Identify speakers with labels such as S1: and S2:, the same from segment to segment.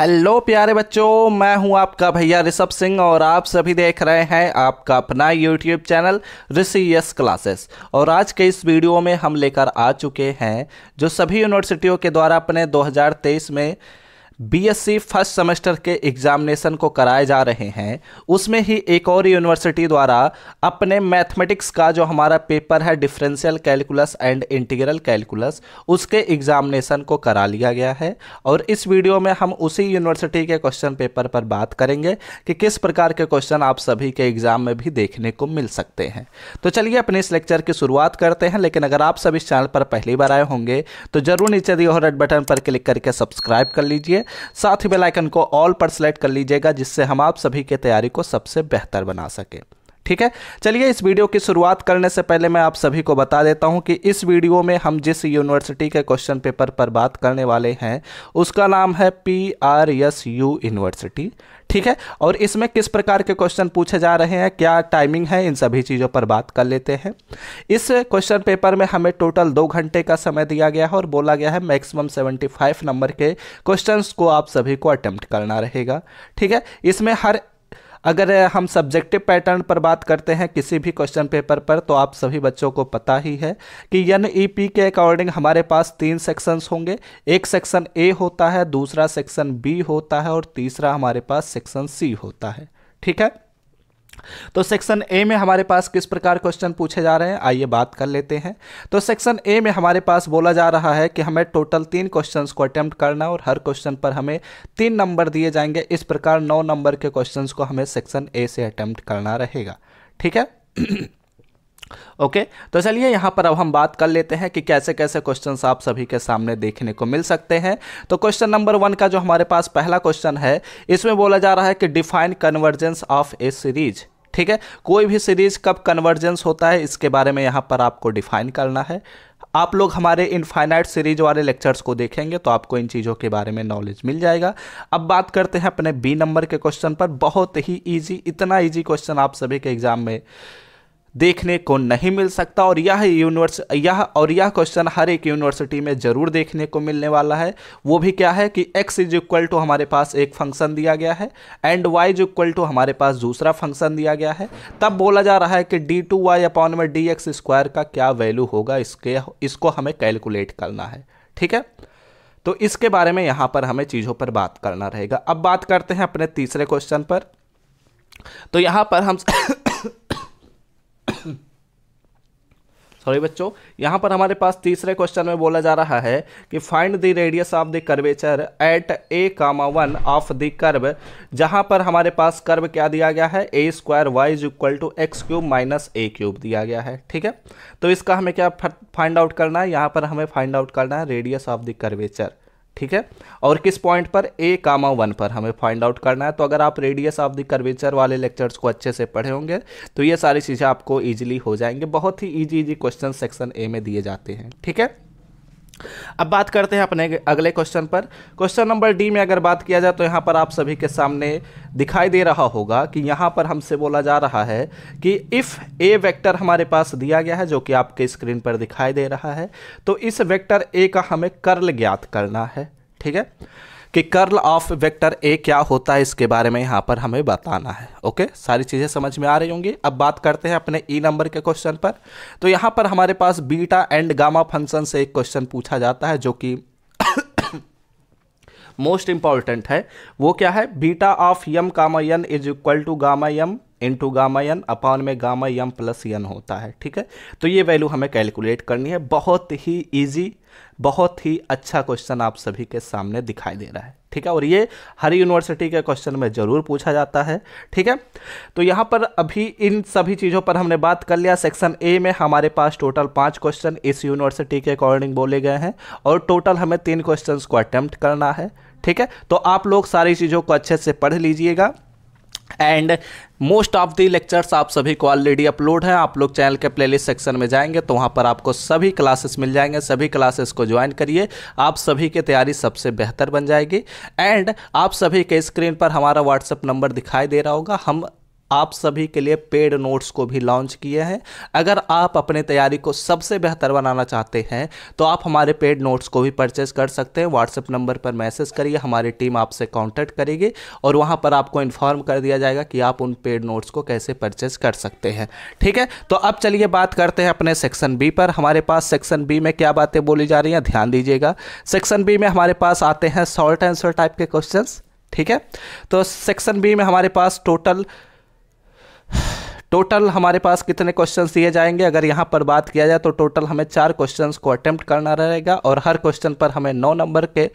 S1: hello प्यारे बच्चों मैं हूं आपका भैया ऋषभ सिंह और आप सभी देख रहे हैं आपका अपना YouTube channel Rishi yes classes और आज के इस वीडियो में हम लेकर आ चुके हैं जो सभी यूनिवर्सिटियों के द्वारा अपने 2023 में बीएससी फर्स्ट सेमेस्टर के एग्जामिनेशन को कराए जा रहे हैं उसमें ही एक और यूनिवर्सिटी द्वारा अपने मैथमेटिक्स का जो हमारा पेपर है differential calculus and integral calculus उसके एग्जामिनेशन को करा लिया गया है और इस वीडियो में हम उसी यूनिवर्सिटी के क्वेश्चन पेपर पर बात करेंगे कि किस प्रकार के क्वेश्चन आप सभी के एग्जाम में भी देखने को मिल सकते हैं तो चलिए अपने इस लेक्चर की शुरुआत करते हैं लेकिन अगर आप सब इस चैनल पर पहली बार आए होंगे तो जरूर नीचे दिए हो रेड बटन पर क्लिक करके सब्सक्राइब कर लीजिए साथ ही बेलाइकन को ऑल पर सेलेक्ट कर लीजिएगा जिससे हम आप सभी के तैयारी को सबसे बेहतर बना सकें ठीक है चलिए इस वीडियो की शुरुआत करने से पहले मैं आप सभी को बता देता हूं कि इस वीडियो में हम जिस यूनिवर्सिटी के क्वेश्चन पेपर पर बात करने वाले हैं उसका नाम है P R S U university ठीक है और इसमें किस प्रकार के क्वेश्चन पूछे जा रहे हैं क्या टाइमिंग है इन सभी चीज़ों पर बात कर लेते हैं इस क्वेश्चन पेपर में हमें टोटल दो घंटे का समय दिया गया है और बोला गया है मैक्सिमम 75 नंबर के क्वेश्चंस को आप सभी को अटैम्प्ट करना रहेगा ठीक है इसमें हर अगर हम सब्जेक्टिव पैटर्न पर बात करते हैं किसी भी क्वेश्चन पेपर पर तो आप सभी बच्चों को पता ही है कि एन ई पी के अकॉर्डिंग हमारे पास तीन सेक्शंस होंगे एक सेक्शन ए होता है दूसरा सेक्शन बी होता है और तीसरा हमारे पास सेक्शन सी होता है ठीक है तो सेक्शन ए में हमारे पास किस प्रकार क्वेश्चन पूछे जा रहे हैं आइए बात कर लेते हैं तो सेक्शन ए में हमारे पास बोला जा रहा है कि हमें टोटल तीन क्वेश्चन को अटैम्प्ट करना और हर क्वेश्चन पर हमें तीन नंबर दिए जाएंगे इस प्रकार नौ नंबर के क्वेश्चन को हमें सेक्शन ए से अटैम्प्ट करना रहेगा ठीक है ओके तो चलिए यहाँ पर अब हम बात कर लेते हैं कि कैसे कैसे क्वेश्चन आप सभी के सामने देखने को मिल सकते हैं तो क्वेश्चन नंबर वन का जो हमारे पास पहला क्वेश्चन है इसमें बोला जा रहा है कि define convergence of a series ठीक है कोई भी सीरीज कब कन्वर्जेंस होता है इसके बारे में यहाँ पर आपको डिफाइन करना है आप लोग हमारे इनफाइनाइट सीरीज वाले लेक्चर्स को देखेंगे तो आपको इन चीज़ों के बारे में नॉलेज मिल जाएगा अब बात करते हैं अपने बी नंबर के क्वेश्चन पर बहुत ही ईजी इतना ईजी क्वेश्चन आप सभी के एग्जाम में देखने को नहीं मिल सकता और यह यूनिवर्स यह और यह क्वेश्चन हर एक यूनिवर्सिटी में ज़रूर देखने को मिलने वाला है वो भी क्या है कि x इज इक्वल टू हमारे पास एक फंक्शन दिया गया है and y is equal to हमारे पास दूसरा फंक्शन दिया गया है तब बोला जा रहा है कि डी टू वाई अपॉन में डी एक्स स्क्वायर का क्या वैल्यू होगा इसके इसको हमें कैलकुलेट करना है ठीक है तो इसके बारे में यहाँ पर हमें चीज़ों पर बात करना रहेगा अब बात करते हैं अपने तीसरे क्वेश्चन पर तो यहाँ पर हम सॉरी बच्चों यहाँ पर हमारे पास तीसरे क्वेश्चन में बोला जा रहा है कि find the radius of the curvature at A comma one of the curve जहाँ पर हमारे पास कर्व क्या दिया गया है A square Y is equal to X cube minus A cube दिया गया है ठीक है तो इसका हमें क्या फाइंड आउट करना है यहाँ पर हमें फाइंड आउट करना है रेडियस ऑफ द कर्वेचर ठीक है और किस पॉइंट पर ए कामा वन पर हमें फाइंड आउट करना है तो अगर आप रेडियस ऑफ द कर्वेचर वाले लेक्चर्स को अच्छे से पढ़े होंगे तो ये सारी चीज़ें आपको ईजिली हो जाएंगे बहुत ही easy easy question section A में दिए जाते हैं ठीक है अब बात करते हैं अपने अगले क्वेश्चन पर क्वेश्चन नंबर डी में अगर बात किया जाए तो यहाँ पर आप सभी के सामने दिखाई दे रहा होगा कि यहाँ पर हमसे बोला जा रहा है कि इफ़ ए वेक्टर हमारे पास दिया गया है जो कि आपके स्क्रीन पर दिखाई दे रहा है तो इस वेक्टर ए का हमें कर्ल ज्ञात करना है ठीक है कि कर्ल ऑफ वेक्टर ए क्या होता है इसके बारे में यहाँ पर हमें बताना है ओके सारी चीज़ें समझ में आ रही होंगी अब बात करते हैं अपने ई e नंबर के क्वेश्चन पर तो यहाँ पर हमारे पास बीटा एंड गामा फंक्शन से एक क्वेश्चन पूछा जाता है जो कि मोस्ट इंपॉर्टेंट है वो क्या है beta of m comma n is equal to gamma m into gamma n upon में गामा यम प्लस एन होता है ठीक है तो ये वैल्यू हमें कैलकुलेट करनी है बहुत ही ईजी बहुत ही अच्छा क्वेश्चन आप सभी के सामने दिखाई दे रहा है ठीक है और ये हर यूनिवर्सिटी के क्वेश्चन में ज़रूर पूछा जाता है ठीक है तो यहाँ पर अभी इन सभी चीज़ों पर हमने बात कर लिया सेक्शन ए में हमारे पास टोटल पाँच क्वेश्चन इस यूनिवर्सिटी के अकॉर्डिंग बोले गए हैं और टोटल हमें तीन क्वेश्चन को अटैम्प्ट करना है ठीक है तो आप लोग सारी चीज़ों को अच्छे से पढ़ लीजिएगा and most of the lectures आप सभी को ऑलरेडी अपलोड हैं आप लोग चैनल के प्लेलिस्ट सेक्शन में जाएंगे तो वहाँ पर आपको सभी क्लासेस मिल जाएंगे सभी क्लासेस को ज्वाइन करिए आप सभी की तैयारी सबसे बेहतर बन जाएगी एंड आप सभी के स्क्रीन पर हमारा व्हाट्सएप नंबर दिखाई दे रहा होगा हम आप सभी के लिए पेड नोट्स को भी लॉन्च किया है अगर आप अपने तैयारी को सबसे बेहतर बनाना चाहते हैं तो आप हमारे पेड नोट्स को भी परचेज कर सकते हैं व्हाट्सएप नंबर पर मैसेज करिए हमारी टीम आपसे कॉन्टैक्ट करेगी और वहाँ पर आपको इन्फॉर्म कर दिया जाएगा कि आप उन पेड नोट्स को कैसे परचेज कर सकते हैं ठीक है तो अब चलिए बात करते हैं अपने सेक्शन बी पर हमारे पास सेक्शन बी में क्या बातें बोली जा रही हैं ध्यान दीजिएगा सेक्शन बी में हमारे पास आते हैं शॉर्ट आंसर टाइप के क्वेश्चन ठीक है तो सेक्शन बी में हमारे पास टोटल टोटल हमारे पास कितने क्वेश्चन दिए जाएंगे अगर यहाँ पर बात किया जाए तो टोटल हमें चार क्वेश्चंस को अटैम्प्ट करना रहेगा और हर क्वेश्चन पर हमें नौ नंबर के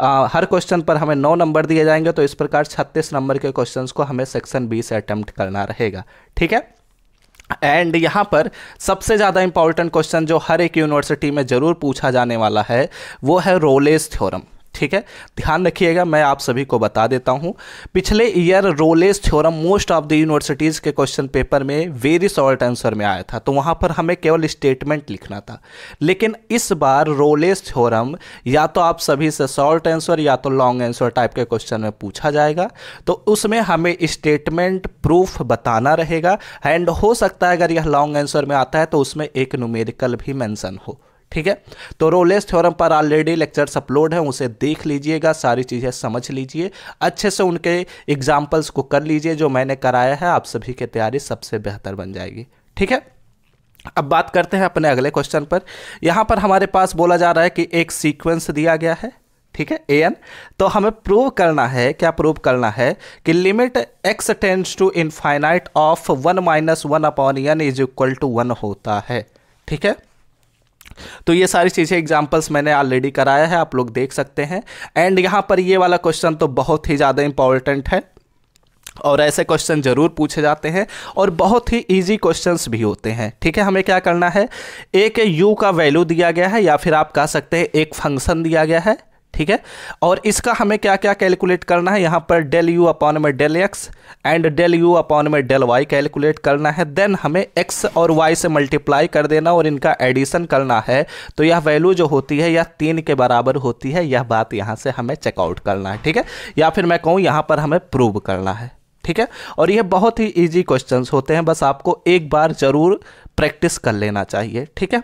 S1: आ, हर क्वेश्चन पर हमें नौ नंबर दिए जाएंगे तो इस प्रकार छत्तीस नंबर के क्वेश्चंस को हमें सेक्शन बी से अटैम्प्ट करना रहेगा ठीक है एंड यहाँ पर सबसे ज़्यादा इंपॉर्टेंट क्वेश्चन जो हर एक यूनिवर्सिटी में ज़रूर पूछा जाने वाला है वो है रोलेज थ्योरम ठीक है ध्यान रखिएगा मैं आप सभी को बता देता हूँ पिछले year Rolle's theorem most of the universities के क्वेश्चन पेपर में वेरी शॉर्ट आंसर में आया था तो वहाँ पर हमें केवल स्टेटमेंट लिखना था लेकिन इस बार रोलेस थ्योरम या तो आप सभी से शॉर्ट आंसर या तो लॉन्ग आंसर टाइप के क्वेश्चन में पूछा जाएगा तो उसमें हमें स्टेटमेंट प्रूफ बताना रहेगा एंड हो सकता है अगर यह लॉन्ग आंसर में आता है तो उसमें एक नुमेरिकल भी मैंसन हो ठीक है तो रोलेस थ्योरम पर ऑलरेडी लेक्चर्स अपलोड हैं उसे देख लीजिएगा सारी चीज़ें समझ लीजिए अच्छे से उनके एग्जाम्पल्स को कर लीजिए जो मैंने कराया है आप सभी की तैयारी सबसे बेहतर बन जाएगी ठीक है अब बात करते हैं अपने अगले क्वेश्चन पर यहाँ पर हमारे पास बोला जा रहा है कि एक सीक्वेंस दिया गया है ठीक है ए एन तो हमें प्रूव करना है क्या प्रूव करना है कि limit x tends to infinite of one minus one upon n is equal to one होता है ठीक है तो ये सारी चीज़ें एग्जाम्पल्स मैंने ऑलरेडी कराया है आप लोग देख सकते हैं एंड यहाँ पर ये वाला क्वेश्चन तो बहुत ही ज़्यादा इंपॉर्टेंट है और ऐसे क्वेश्चन ज़रूर पूछे जाते हैं और बहुत ही इजी क्वेश्चंस भी होते हैं ठीक है हमें क्या करना है एक यू का वैल्यू दिया गया है या फिर आप कह सकते हैं एक फंक्शन दिया गया है ठीक है और इसका हमें क्या क्या कैलकुलेट करना है यहाँ पर डेल यू अपॉन में del x and del u upon में डेल वाई कैलकुलेट करना है देन हमें एक्स और वाई से मल्टीप्लाई कर देना और इनका एडिशन करना है तो यह वैल्यू जो होती है यह तीन के बराबर होती है यह बात यहाँ से हमें चेकआउट करना है ठीक है या फिर मैं कहूँ यहाँ पर हमें प्रूव करना है ठीक है और यह बहुत ही ईजी क्वेश्चन होते हैं बस आपको एक बार ज़रूर प्रैक्टिस कर लेना चाहिए ठीक है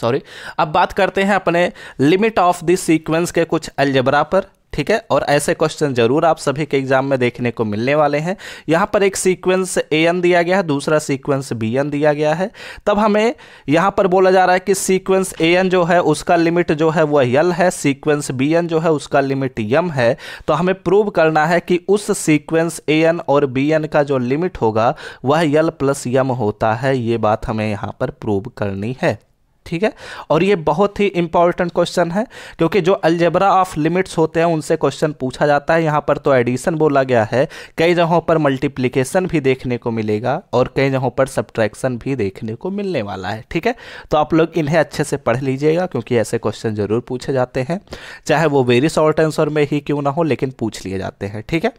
S1: सॉरी अब बात करते हैं अपने लिमिट ऑफ दिस सीक्वेंस के कुछ अलजबरा पर ठीक है और ऐसे क्वेश्चन जरूर आप सभी के एग्जाम में देखने को मिलने वाले हैं यहाँ पर एक सीक्वेंस ए एन दिया गया है दूसरा सीक्वेंस बी एन दिया गया है तब हमें यहाँ पर बोला जा रहा है कि सीक्वेंस ए एन जो है उसका लिमिट जो है वह यल है सीक्वेंस बी एन जो है उसका लिमिट यम है तो हमें प्रूव करना है कि उस सीक्वेंस ए एन और बी एन का जो लिमिट होगा वह यल प्लस यम होता है ये बात हमें यहाँ पर प्रूव करनी है ठीक है और ये बहुत ही इंपॉर्टेंट क्वेश्चन है क्योंकि जो अलजबरा ऑफ लिमिट्स होते हैं उनसे क्वेश्चन पूछा जाता है यहाँ पर तो एडिशन बोला गया है कई जगहों पर मल्टीप्लीकेशन भी देखने को मिलेगा और कई जगहों पर सब्ट्रैक्शन भी देखने को मिलने वाला है ठीक है तो आप लोग इन्हें अच्छे से पढ़ लीजिएगा क्योंकि ऐसे क्वेश्चन ज़रूर पूछे जाते हैं चाहे वो वेरी शॉर्ट आंसर में ही क्यों ना हो लेकिन पूछ लिए जाते हैं ठीक है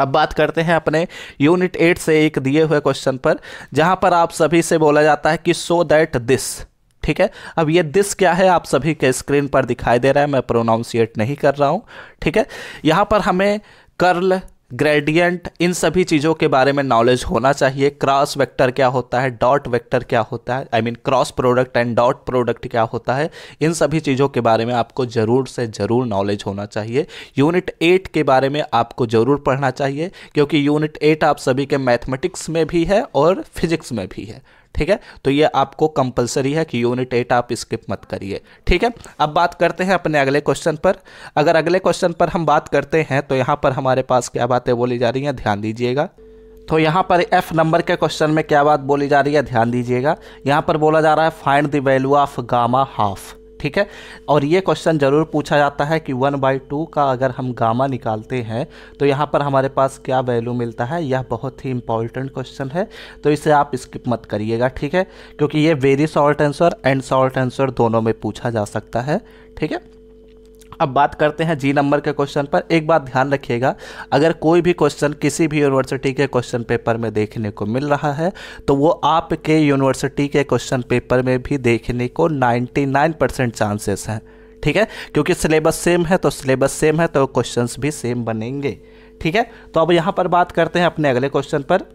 S1: अब बात करते हैं अपने यूनिट एट से एक दिए हुए क्वेश्चन पर जहां पर आप सभी से बोला जाता है कि सो दैट दिस ठीक है अब ये दिस क्या है आप सभी के स्क्रीन पर दिखाई दे रहा है मैं प्रोनाउंसिएट नहीं कर रहा हूँ ठीक है यहाँ पर हमें कर्ल ग्रेडियंट इन सभी चीज़ों के बारे में नॉलेज होना चाहिए क्रॉस वेक्टर क्या होता है डॉट वेक्टर क्या होता है I mean cross product and dot product क्या होता है इन सभी चीज़ों के बारे में आपको ज़रूर से ज़रूर नॉलेज होना चाहिए यूनिट एट के बारे में आपको ज़रूर पढ़ना चाहिए क्योंकि यूनिट एट आप सभी के मैथमेटिक्स में भी है और फिजिक्स में भी है ठीक है तो ये आपको कंपलसरी है कि यूनिट एट आप स्किप मत करिए ठीक है अब बात करते हैं अपने अगले क्वेश्चन पर अगर अगले क्वेश्चन पर हम बात करते हैं तो यहाँ पर हमारे पास क्या बातें बोली जा रही हैं ध्यान दीजिएगा तो यहाँ पर एफ नंबर के क्वेश्चन में क्या बात बोली जा रही है ध्यान दीजिएगा यहाँ पर बोला जा रहा है find the value of gamma half ठीक है और ये क्वेश्चन ज़रूर पूछा जाता है कि वन बाई टू का अगर हम गामा निकालते हैं तो यहाँ पर हमारे पास क्या वैल्यू मिलता है यह बहुत ही इंपॉर्टेंट क्वेश्चन है तो इसे आप स्किप मत करिएगा ठीक है क्योंकि ये very short answer and short answer दोनों में पूछा जा सकता है ठीक है अब बात करते हैं जी नंबर के क्वेश्चन पर एक बात ध्यान रखिएगा अगर कोई भी क्वेश्चन किसी भी यूनिवर्सिटी के क्वेश्चन पेपर में देखने को मिल रहा है तो वो आपके यूनिवर्सिटी के क्वेश्चन पेपर में भी देखने को 99 परसेंट चांसेस हैं ठीक है क्योंकि सिलेबस सेम है तो सिलेबस सेम है तो क्वेश्चन भी सेम बनेंगे ठीक है तो अब यहाँ पर बात करते हैं अपने अगले क्वेश्चन पर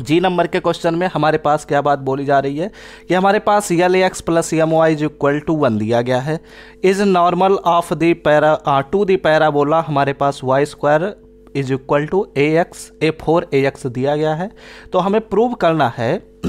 S1: जी नंबर के क्वेश्चन में हमारे पास क्या बात बोली जा रही है कि हमारे पास l x plus m y is equal to one दिया गया है is normal of the para to the parabola हमारे पास y square is equal to a x a four a x दिया गया है तो हमें प्रूव करना है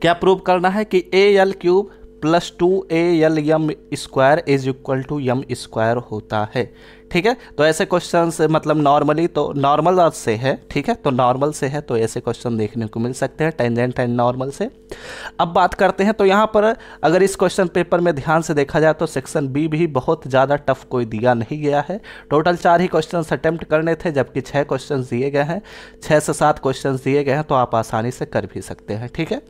S1: क्या प्रूव करना है कि a l cube plus two a l m square is equal to m square होता है ठीक है तो ऐसे क्वेश्चन मतलब नॉर्मली तो नॉर्मल से है ठीक है तो नॉर्मल से है तो ऐसे क्वेश्चन देखने को मिल सकते हैं टेंजेंट एंड नॉर्मल से अब बात करते हैं तो यहाँ पर अगर इस क्वेश्चन पेपर में ध्यान से देखा जाए तो सेक्शन बी भी बहुत ज़्यादा टफ कोई दिया नहीं गया है टोटल चार ही क्वेश्चन अटैम्प्ट करने थे जबकि छः क्वेश्चन दिए गए हैं छः से सात क्वेश्चन दिए गए हैं तो आप आसानी से कर भी सकते हैं ठीक है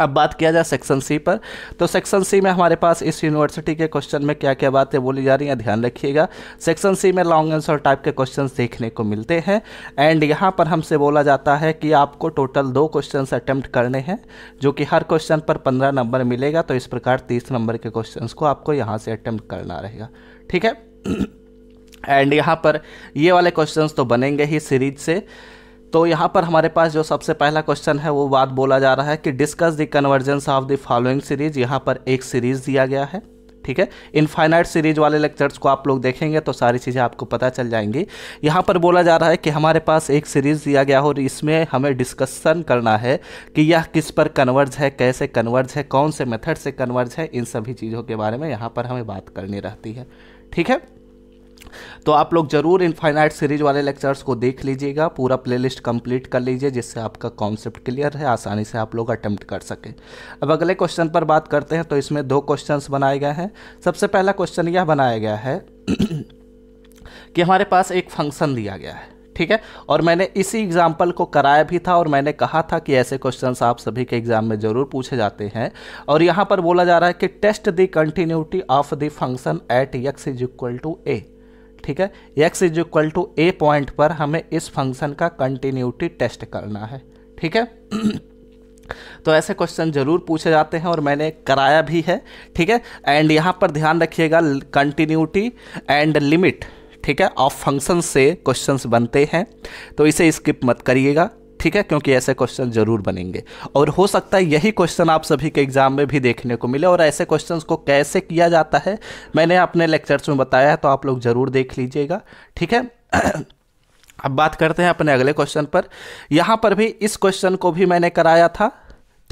S1: अब बात किया जाए सेक्शन सी पर तो सेक्शन सी में हमारे पास इस यूनिवर्सिटी के क्वेश्चन में क्या क्या बातें बोली जा रही हैं ध्यान रखिएगा सेक्शन सी में लॉन्ग आंसर टाइप के क्वेश्चन देखने को मिलते हैं एंड यहाँ पर हमसे बोला जाता है कि आपको टोटल दो क्वेश्चन अटैम्प्ट करने हैं जो कि हर क्वेश्चन पर पंद्रह नंबर मिलेगा तो इस प्रकार तीस नंबर के क्वेश्चन को आपको यहाँ से अटैम्प्ट करना रहेगा ठीक है एंड यहाँ पर ये वाले क्वेश्चन तो बनेंगे ही सीरीज से तो यहाँ पर हमारे पास जो सबसे पहला क्वेश्चन है वो बात बोला जा रहा है कि discuss the convergence of the following series यहाँ पर एक सीरीज़ दिया गया है ठीक है इनफाइनाइट सीरीज वाले लेक्चर्स को आप लोग देखेंगे तो सारी चीज़ें आपको पता चल जाएंगी यहाँ पर बोला जा रहा है कि हमारे पास एक सीरीज़ दिया गया हो और इसमें हमें डिस्कशन करना है कि यह किस पर कन्वर्ज है कैसे कन्वर्ज है कौन से मेथड से कन्वर्ज है इन सभी चीज़ों के बारे में यहाँ पर हमें बात करनी रहती है ठीक है तो आप लोग जरूर इन फाइनाइट सीरीज वाले लेक्चर्स को देख लीजिएगा पूरा प्लेलिस्ट कंप्लीट कर लीजिए जिससे आपका कॉन्सेप्ट क्लियर है आसानी से आप लोग अटेम्प्ट कर सकें अब अगले क्वेश्चन पर बात करते हैं तो इसमें दो क्वेश्चन बनाए गए हैं सबसे पहला क्वेश्चन यह बनाया गया है कि हमारे पास एक फंक्शन दिया गया है ठीक है और मैंने इसी एग्जाम्पल को कराया भी था और मैंने कहा था कि ऐसे क्वेश्चंस आप सभी के एग्जाम में ज़रूर पूछे जाते हैं और यहाँ पर बोला जा रहा है कि test the continuity of the function at x is equal to a ठीक है x is equal to a point पर हमें इस फंक्शन का कंटिन्यूटी टेस्ट करना है ठीक है तो ऐसे क्वेश्चन जरूर पूछे जाते हैं और मैंने कराया भी है ठीक है एंड यहाँ पर ध्यान रखिएगा कंटिन्यूटी एंड लिमिट ठीक है ऑफ फंक्शन से क्वेश्चंस बनते हैं तो इसे स्किप मत करिएगा ठीक है क्योंकि ऐसे क्वेश्चन जरूर बनेंगे और हो सकता है यही क्वेश्चन आप सभी के एग्जाम में भी देखने को मिले और ऐसे क्वेश्चन को कैसे किया जाता है मैंने अपने लेक्चर्स में बताया है तो आप लोग ज़रूर देख लीजिएगा ठीक है अब बात करते हैं अपने अगले क्वेश्चन पर यहाँ पर भी इस क्वेश्चन को भी मैंने कराया था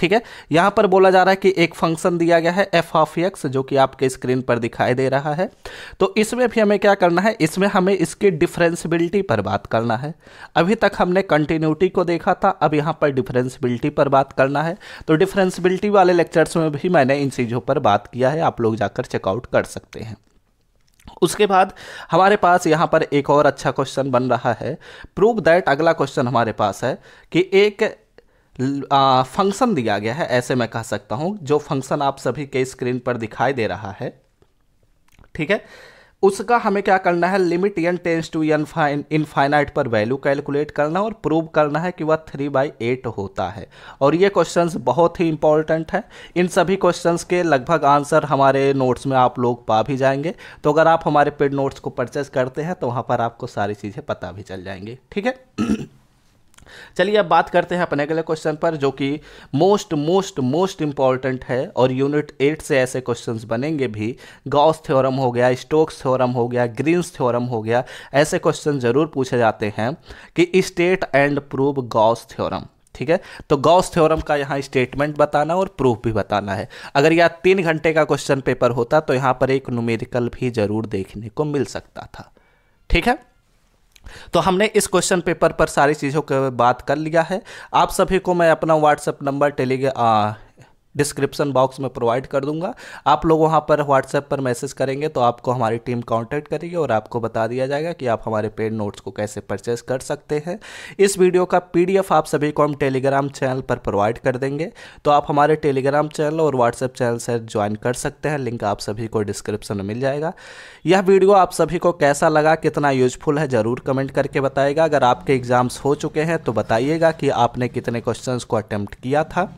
S1: ठीक है यहाँ पर बोला जा रहा है कि एक फंक्शन दिया गया है एफ ऑफ एक्स जो कि आपके स्क्रीन पर दिखाई दे रहा है तो इसमें भी हमें क्या करना है इसमें हमें इसकी डिफरेंसिबिलिटी पर बात करना है अभी तक हमने कंटिन्यूटी को देखा था अब यहाँ पर डिफरेंसिबिलिटी पर बात करना है तो डिफरेंसिबिलिटी वाले लेक्चर्स में भी मैंने इन चीज़ों पर बात किया है आप लोग जाकर चेकआउट कर सकते हैं उसके बाद हमारे पास यहाँ पर एक और अच्छा क्वेश्चन बन रहा है प्रूव दैट अगला क्वेश्चन हमारे पास है कि एक फंक्शन दिया गया है ऐसे मैं कह सकता हूँ जो फंक्शन आप सभी के स्क्रीन पर दिखाई दे रहा है ठीक है उसका हमें क्या करना है limit n tends to n infinite पर वैल्यू कैलकुलेट करना और प्रूव करना है कि वह थ्री बाई एट होता है और ये क्वेश्चंस बहुत ही इंपॉर्टेंट हैं इन सभी क्वेश्चंस के लगभग आंसर हमारे नोट्स में आप लोग पा भी जाएंगे तो अगर आप हमारे पेड नोट्स को परचेज करते हैं तो वहाँ पर आपको सारी चीज़ें पता भी चल जाएंगी ठीक है चलिए अब बात करते हैं अपने अगले क्वेश्चन पर जो कि मोस्ट मोस्ट मोस्ट इंपॉर्टेंट है और यूनिट एट से ऐसे क्वेश्चन बनेंगे भी गॉस थ्योरम हो गया स्टोक्स थ्योरम हो गया ग्रीन्स थ्योरम हो गया ऐसे क्वेश्चन जरूर पूछे जाते हैं कि state and prove Gauss theorem ठीक है तो गॉस थ्योरम का यहाँ स्टेटमेंट बताना और प्रूफ भी बताना है अगर यह तीन घंटे का क्वेश्चन पेपर होता तो यहाँ पर एक न्यूमेरिकल भी जरूर देखने को मिल सकता था ठीक है तो हमने इस क्वेश्चन पेपर पर सारी चीज़ों के बात कर लिया है आप सभी को मैं अपना WhatsApp number Telegram description box में प्रोवाइड कर दूंगा आप लोग वहाँ पर व्हाट्सएप पर मैसेज करेंगे तो आपको हमारी टीम कांटेक्ट करेगी और आपको बता दिया जाएगा कि आप हमारे पेड नोट्स को कैसे परचेज कर सकते हैं इस वीडियो का पीडीएफ आप सभी को हम टेलीग्राम चैनल पर प्रोवाइड कर देंगे तो आप हमारे टेलीग्राम चैनल और व्हाट्सएप चैनल से ज्वाइन कर सकते हैं लिंक आप सभी को डिस्क्रिप्शन में मिल जाएगा यह वीडियो आप सभी को कैसा लगा कितना यूजफुल है ज़रूर कमेंट करके बताएगा अगर आपके एग्ज़ाम्स हो चुके हैं तो बताइएगा कि आपने कितने क्वेश्चन को अटैम्प्ट किया था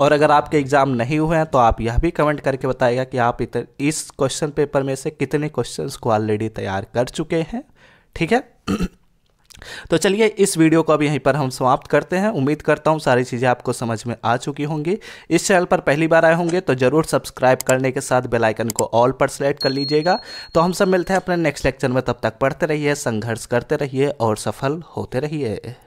S1: और अगर आपके एग्ज़ाम नहीं हुए हैं तो आप यह भी कमेंट करके बताएगा कि आप इतने इस क्वेश्चन पेपर में से कितने क्वेश्चन को ऑलरेडी तैयार कर चुके हैं ठीक है तो चलिए इस वीडियो को अब यहीं पर हम समाप्त करते हैं उम्मीद करता हूं सारी चीज़ें आपको समझ में आ चुकी होंगी इस चैनल पर पहली बार आए होंगे तो ज़रूर सब्सक्राइब करने के साथ बेल आइकन को ऑल पर सेलेक्ट कर लीजिएगा तो हम सब मिलते हैं अपने नेक्स्ट लेक्चर में तब तक पढ़ते रहिए संघर्ष करते रहिए और सफल होते रहिए